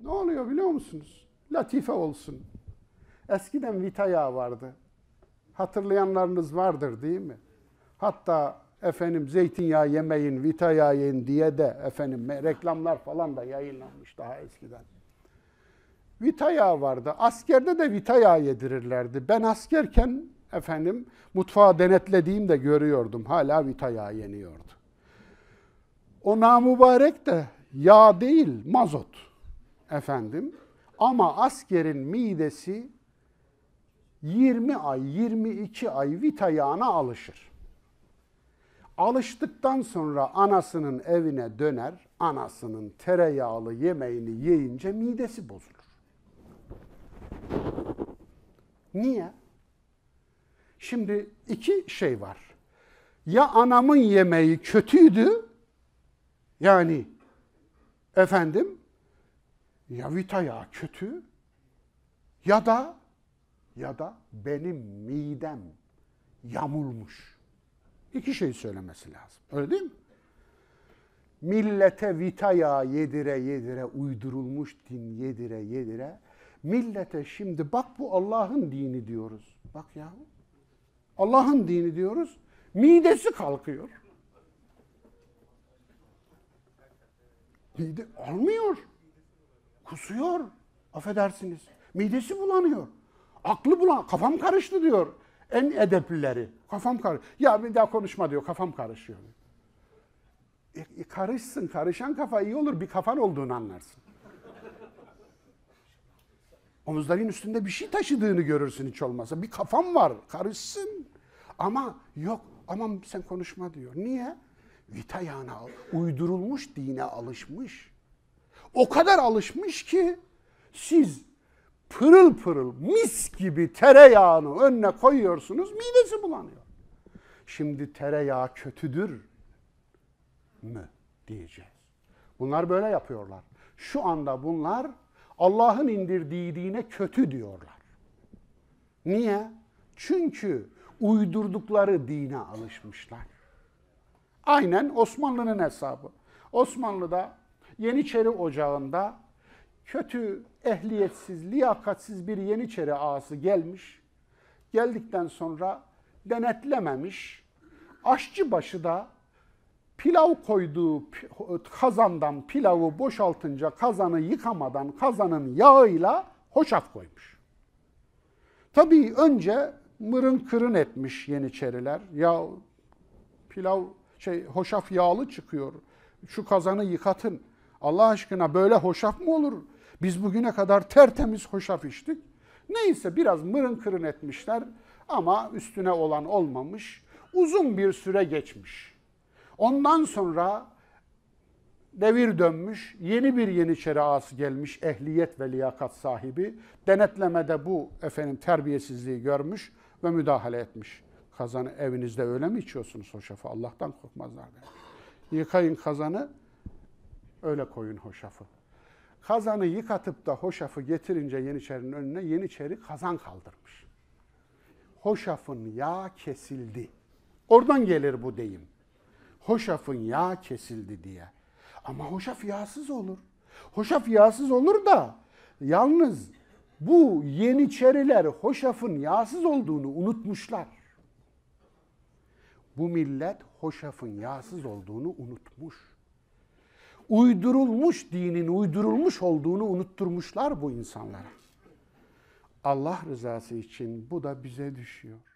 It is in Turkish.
Ne oluyor biliyor musunuz? Latife olsun. Eskiden vita yağı vardı. Hatırlayanlarınız vardır değil mi? Hatta efendim zeytinyağı yemeyin, vita yağı yiyin diye de efendim reklamlar falan da yayınlanmış daha eskiden. Vita yağı vardı. Askerde de vita yağı yedirirlerdi. Ben askerken efendim mutfağı denetlediğimde görüyordum. Hala vita yağı yeniyordu. O namübarek de yağ değil mazot efendim. Ama askerin midesi 20 ay, 22 ay vita yağına alışır. Alıştıktan sonra anasının evine döner, anasının tereyağlı yemeğini yiyince midesi bozulur. Niye? Şimdi iki şey var. Ya anamın yemeği kötüydü, yani efendim ya vitaya kötü ya da ya da benim midem yamulmuş. İki şey söylemesi lazım. Öyle değil mi? Millete vita vitaya yedire yedire uydurulmuş din yedire yedire. Millete şimdi bak bu Allah'ın dini diyoruz. Bak ya. Allah'ın dini diyoruz. Midesi kalkıyor. Mide almıyor. Kusuyor. Affedersiniz. Midesi bulanıyor. Aklı bulan, kafam karıştı diyor. En edeplileri. Kafam karış. Ya bir daha konuşma diyor. Kafam karışıyor. E, e, karışsın. Karışan kafa iyi olur. Bir kafan olduğunu anlarsın. Omuzların üstünde bir şey taşıdığını görürsün hiç olmazsa. Bir kafam var. Karışsın. Ama yok. Aman sen konuşma diyor. Niye? Vita yana uydurulmuş dine alışmış. O kadar alışmış ki siz pırıl pırıl mis gibi tereyağını önüne koyuyorsunuz midesi bulanıyor. Şimdi tereyağı kötüdür mü diyeceğiz. Bunlar böyle yapıyorlar. Şu anda bunlar Allah'ın indirdiği dine kötü diyorlar. Niye? Çünkü uydurdukları dine alışmışlar. Aynen Osmanlı'nın hesabı. Osmanlı'da Yeniçeri Ocağı'nda kötü, ehliyetsiz, liyakatsiz bir Yeniçeri ağası gelmiş. Geldikten sonra denetlememiş. Aşçıbaşı da pilav koyduğu kazandan pilavı boşaltınca kazanı yıkamadan kazanın yağıyla hoşaf koymuş. Tabii önce mırın kırın etmiş Yeniçeriler. Ya pilav şey hoşaf yağlı çıkıyor. Şu kazanı yıkatın. Allah aşkına böyle hoşaf mı olur? Biz bugüne kadar tertemiz hoşaf içtik. Neyse biraz mırın kırın etmişler ama üstüne olan olmamış. Uzun bir süre geçmiş. Ondan sonra devir dönmüş, yeni bir Yeniçeri ağası gelmiş, ehliyet ve liyakat sahibi. Denetlemede bu efendim terbiyesizliği görmüş ve müdahale etmiş. Kazanı evinizde öyle mi içiyorsunuz hoşafı? Allah'tan korkmazlar Yıkayın kazanı, Öyle koyun hoşafı. Kazanı yıkatıp da hoşafı getirince Yeniçeri'nin önüne Yeniçeri kazan kaldırmış. Hoşafın yağ kesildi. Oradan gelir bu deyim. Hoşafın yağ kesildi diye. Ama hoşaf yağsız olur. Hoşaf yağsız olur da yalnız bu Yeniçeriler hoşafın yağsız olduğunu unutmuşlar. Bu millet hoşafın yağsız olduğunu unutmuş uydurulmuş dinin uydurulmuş olduğunu unutturmuşlar bu insanlara. Allah rızası için bu da bize düşüyor.